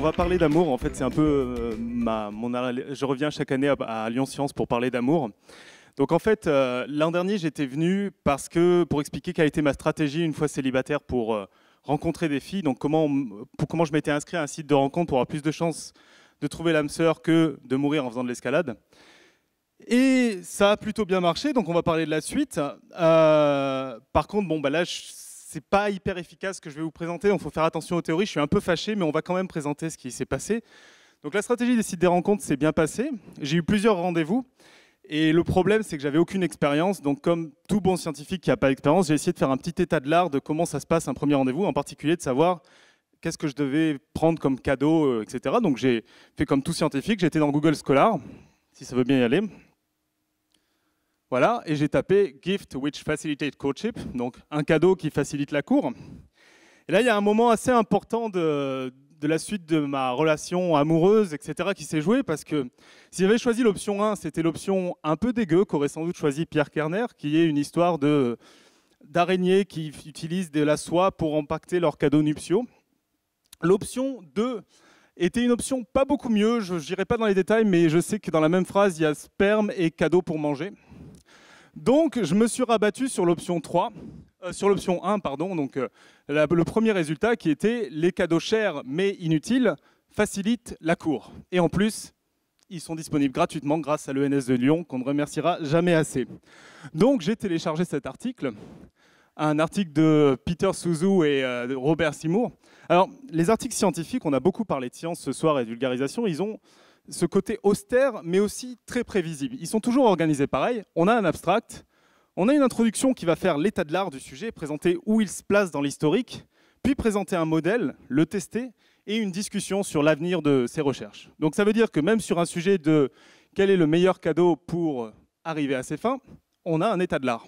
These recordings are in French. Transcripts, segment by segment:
on va parler d'amour. En fait, c'est un peu euh, ma, mon. Je reviens chaque année à, Lyon Sciences pour parler d'amour. Donc en fait, euh, l'an dernier, j'étais venu parce que pour expliquer quelle a été ma stratégie une fois célibataire pour euh, rencontrer des filles. Donc comment, pour, comment je m'étais inscrit à un site de rencontre pour avoir plus de chances de trouver l'âme sœur que de mourir en faisant de l'escalade. Et ça a plutôt bien marché, donc on va parler de la suite. par contre, bon, bah là, c'est pas hyper efficace ce que je vais vous présenter, il faut faire attention aux théories. Je suis un peu fâché, mais on va quand même présenter ce qui s'est passé. Donc la stratégie des sites des rencontres s'est bien passée. J'ai eu plusieurs rendez-vous. Et le problème, c'est que j'avais aucune expérience. Donc, comme tout bon scientifique qui n'a pas d'expérience, j'ai essayé de faire un petit état de l'art de comment ça se passe un premier rendez-vous, en particulier de savoir qu'est-ce que je devais prendre comme cadeau, euh, etc. Donc, j'ai fait comme tout scientifique, j'étais dans Google Scholar, si ça veut bien y aller. Voilà, et j'ai tapé Gift which facilitate courtship, donc un cadeau qui facilite la cour. Et là, il y a un moment assez important de, la suite de ma relation amoureuse, etc., qui s'est joué parce que si j'avais choisi l'option 1, c'était l'option un peu dégueu qu'aurait sans doute choisi Pierre Kerner, qui est une histoire de d'araignées qui utilisent de la soie pour empacter leurs cadeaux nuptiaux. L'option 2 était une option pas beaucoup mieux, je n'irai pas dans les détails, mais je sais que dans la même phrase, il y a sperme et cadeau pour manger. Donc je me suis rabattu sur l'option 3, euh, sur l'option 1, pardon, donc euh, le premier résultat qui était les cadeaux chers mais inutiles facilitent la cour. Et en plus, ils sont disponibles gratuitement grâce à l'ENS de Lyon, qu'on ne remerciera jamais assez. Donc j'ai téléchargé cet article, un article de Peter Suzu et euh, Robert Simour. Alors, les articles scientifiques, on a beaucoup parlé de science ce soir et de vulgarisation, ils ont ce côté austère, mais aussi très prévisible. Ils sont toujours organisés pareil. On a un abstract, on a une introduction qui va faire l'état de l'art du sujet, présenter où il se place dans l'historique, puis présenter un modèle, le tester, et une discussion sur l'avenir de ces recherches. Donc ça veut dire que même sur un sujet de quel est le meilleur cadeau pour arriver à ses fins, on a un état de l'art.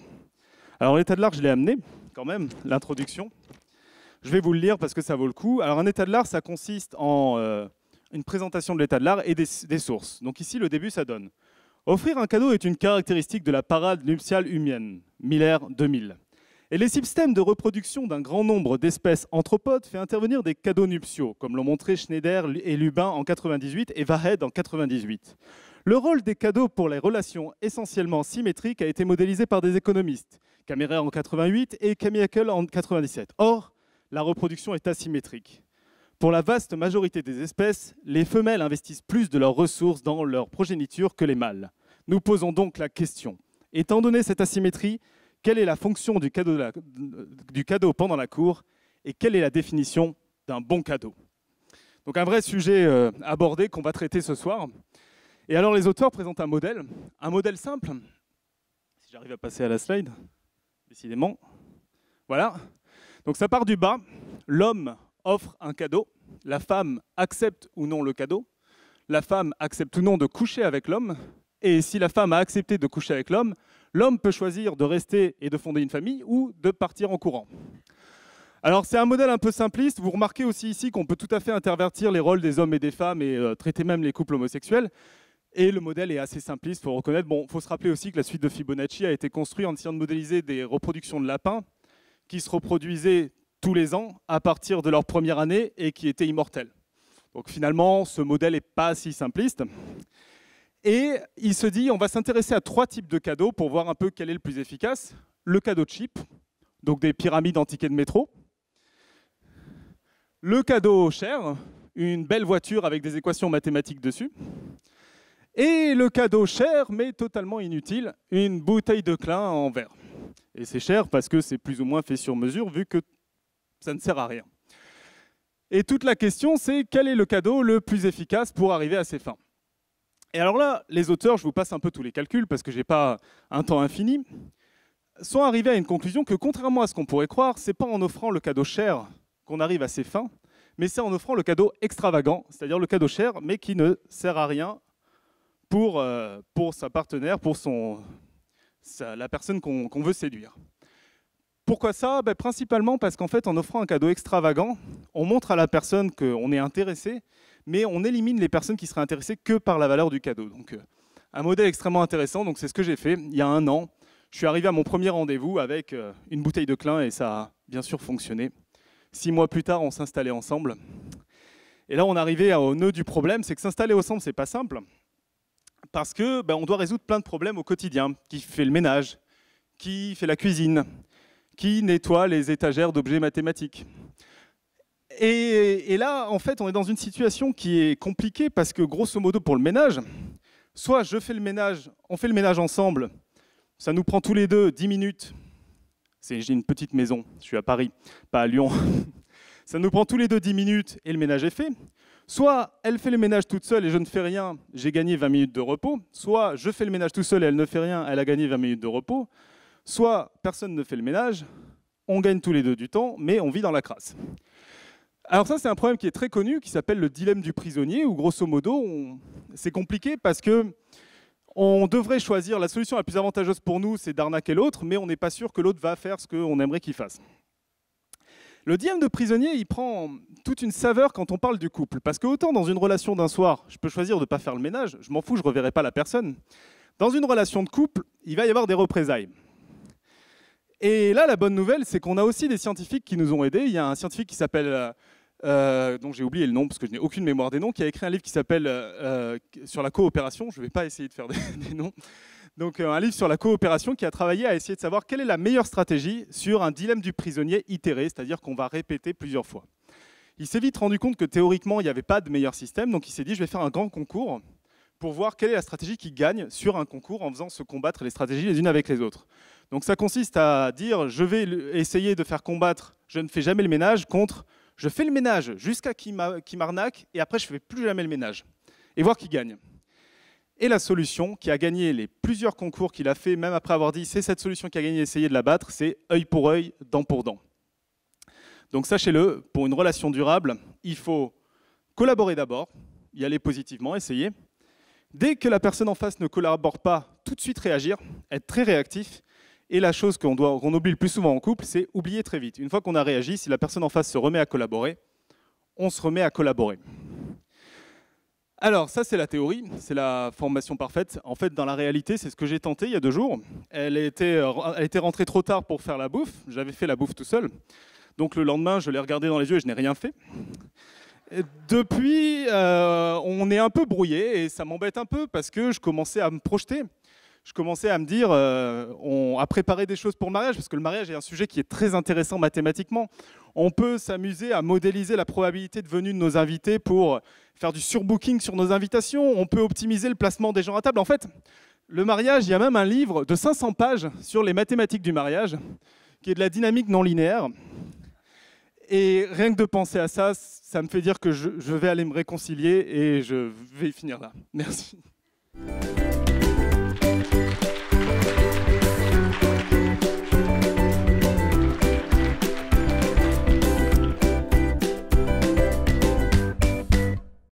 Alors l'état de l'art, je l'ai amené quand même, l'introduction. Je vais vous le lire parce que ça vaut le coup. Alors un état de l'art, ça consiste en... Euh, une présentation de l'état de l'art et des, sources. Donc ici, le début, ça donne. Offrir un cadeau est une caractéristique de la parade nuptiale humaine. Miller 2000. Et les systèmes de reproduction d'un grand nombre d'espèces anthropodes fait intervenir des cadeaux nuptiaux, comme l'ont montré Schneider et Lubin en 98 et Vahed en 98. Le rôle des cadeaux pour les relations essentiellement symétriques a été modélisé par des économistes, Camerer en 88 et Camille en 97. Or, la reproduction est asymétrique. Pour la vaste majorité des espèces, les femelles investissent plus de leurs ressources dans leur progéniture que les mâles. Nous posons donc la question, étant donné cette asymétrie, quelle est la fonction du cadeau, pendant la cour et quelle est la définition d'un bon cadeau Donc un vrai sujet euh, abordé qu'on va traiter ce soir. Et alors les auteurs présentent un modèle, un modèle simple, si j'arrive à passer à la slide, décidément. Voilà. Donc ça part du bas, l'homme offre un cadeau la femme accepte ou non le cadeau, la femme accepte ou non de coucher avec l'homme, et si la femme a accepté de coucher avec l'homme, l'homme peut choisir de rester et de fonder une famille ou de partir en courant. Alors c'est un modèle un peu simpliste, vous remarquez aussi ici qu'on peut tout à fait intervertir les rôles des hommes et des femmes et euh, traiter même les couples homosexuels. Et le modèle est assez simpliste, il faut reconnaître. Bon, faut se rappeler aussi que la suite de Fibonacci a été construite en essayant de modéliser des reproductions de lapins qui se reproduisaient tous les ans à partir de leur première année et qui étaient immortels. Donc finalement, ce modèle n'est pas si simpliste. Et il se dit, on va s'intéresser à trois types de cadeaux pour voir un peu quel est le plus efficace. Le cadeau cheap, donc des pyramides en de métro. Le cadeau cher, une belle voiture avec des équations mathématiques dessus. Et le cadeau cher, mais totalement inutile, une bouteille de clin en verre. Et c'est cher parce que c'est plus ou moins fait sur mesure, vu que ça ne sert à rien. Et toute la question, c'est quel est le cadeau le plus efficace pour arriver à ses fins Et alors là, les auteurs, je vous passe un peu tous les calculs parce que je n'ai pas un temps infini, sont arrivés à une conclusion que, contrairement à ce qu'on pourrait croire, ce n'est pas en offrant le cadeau cher qu'on arrive à ses fins, mais c'est en offrant le cadeau extravagant, c'est-à-dire le cadeau cher, mais qui ne sert à rien pour, euh, pour sa partenaire, pour son, la personne qu'on veut séduire. Pourquoi ça ben, Principalement parce qu'en fait, en offrant un cadeau extravagant, on montre à la personne qu'on est intéressé, mais on élimine les personnes qui seraient intéressées que par la valeur du cadeau. Donc, euh, un modèle extrêmement intéressant. Donc, c'est ce que j'ai fait il y a un an. Je suis arrivé à mon premier rendez-vous avec euh, une bouteille de clin et ça a bien sûr fonctionné. Six mois plus tard, on s'installait ensemble. Et là, on arrivait au nœud du problème, c'est que s'installer ensemble, c'est pas simple, parce que ben, on doit résoudre plein de problèmes au quotidien. Qui fait le ménage Qui fait la cuisine qui nettoie les étagères d'objets mathématiques. Et, et, là, en fait, on est dans une situation qui est compliquée parce que, grosso modo, pour le ménage, soit je fais le ménage, on fait le ménage ensemble, ça nous prend tous les deux 10 minutes. J'ai une petite maison, je suis à Paris, pas à Lyon. Ça nous prend tous les deux 10 minutes et le ménage est fait. Soit elle fait le ménage toute seule et je ne fais rien, j'ai gagné 20 minutes de repos. Soit je fais le ménage tout seul et elle ne fait rien, elle a gagné 20 minutes de repos. Soit personne ne fait le ménage, on gagne tous les deux du temps, mais on vit dans la crasse. Alors ça, c'est un problème qui est très connu, qui s'appelle le dilemme du prisonnier, où grosso modo, c'est compliqué parce que on devrait choisir la solution la plus avantageuse pour nous, c'est d'arnaquer l'autre, mais on n'est pas sûr que l'autre va faire ce qu'on aimerait qu'il fasse. Le dilemme de prisonnier, il prend toute une saveur quand on parle du couple. Parce que autant dans une relation d'un soir, je peux choisir de ne pas faire le ménage, je m'en fous, je ne reverrai pas la personne. Dans une relation de couple, il va y avoir des représailles. Et là, la bonne nouvelle, c'est qu'on a aussi des scientifiques qui nous ont aidés. Il y a un scientifique qui s'appelle, euh, euh, dont j'ai oublié le nom parce que je n'ai aucune mémoire des noms, qui a écrit un livre qui s'appelle euh, Sur la coopération. Je ne vais pas essayer de faire des noms. Donc un livre sur la coopération qui a travaillé à essayer de savoir quelle est la meilleure stratégie sur un dilemme du prisonnier itéré, c'est-à-dire qu'on va répéter plusieurs fois. Il s'est vite rendu compte que théoriquement, il n'y avait pas de meilleur système, donc il s'est dit, je vais faire un grand concours pour voir quelle est la stratégie qui gagne sur un concours en faisant se combattre les stratégies les unes avec les autres. Donc ça consiste à dire je vais essayer de faire combattre je ne fais jamais le ménage contre je fais le ménage jusqu'à qui m'arnaque et après je ne fais plus jamais le ménage et voir qui gagne. Et la solution qui a gagné les plusieurs concours qu'il a fait, même après avoir dit c'est cette solution qui a gagné, essayé de la battre, c'est œil pour œil, dent pour dent. Donc sachez-le, pour une relation durable, il faut collaborer d'abord, y aller positivement, essayer, Dès que la personne en face ne collabore pas, tout de suite réagir, être très réactif. Et la chose qu'on qu'on oublie le plus souvent en couple, c'est oublier très vite. Une fois qu'on a réagi, si la personne en face se remet à collaborer, on se remet à collaborer. Alors ça c'est la théorie, c'est la formation parfaite. En fait dans la réalité c'est ce que j'ai tenté il y a deux jours. Elle était, euh, elle était rentrée trop tard pour faire la bouffe, j'avais fait la bouffe tout seul. Donc le lendemain je l'ai regardée dans les yeux et je n'ai rien fait. Depuis, euh, on est un peu brouillé et ça m'embête un peu parce que je commençais à me projeter. Je commençais à me dire, euh, on, a préparé des choses pour le mariage, parce que le mariage est un sujet qui est très intéressant mathématiquement. On peut s'amuser à modéliser la probabilité de venue de nos invités pour faire du surbooking sur nos invitations. On peut optimiser le placement des gens à table. En fait, le mariage, il y a même un livre de 500 pages sur les mathématiques du mariage, qui est de la dynamique non linéaire et rien que de penser à ça, ça me fait dire que je, vais aller me réconcilier et je vais finir là. Merci.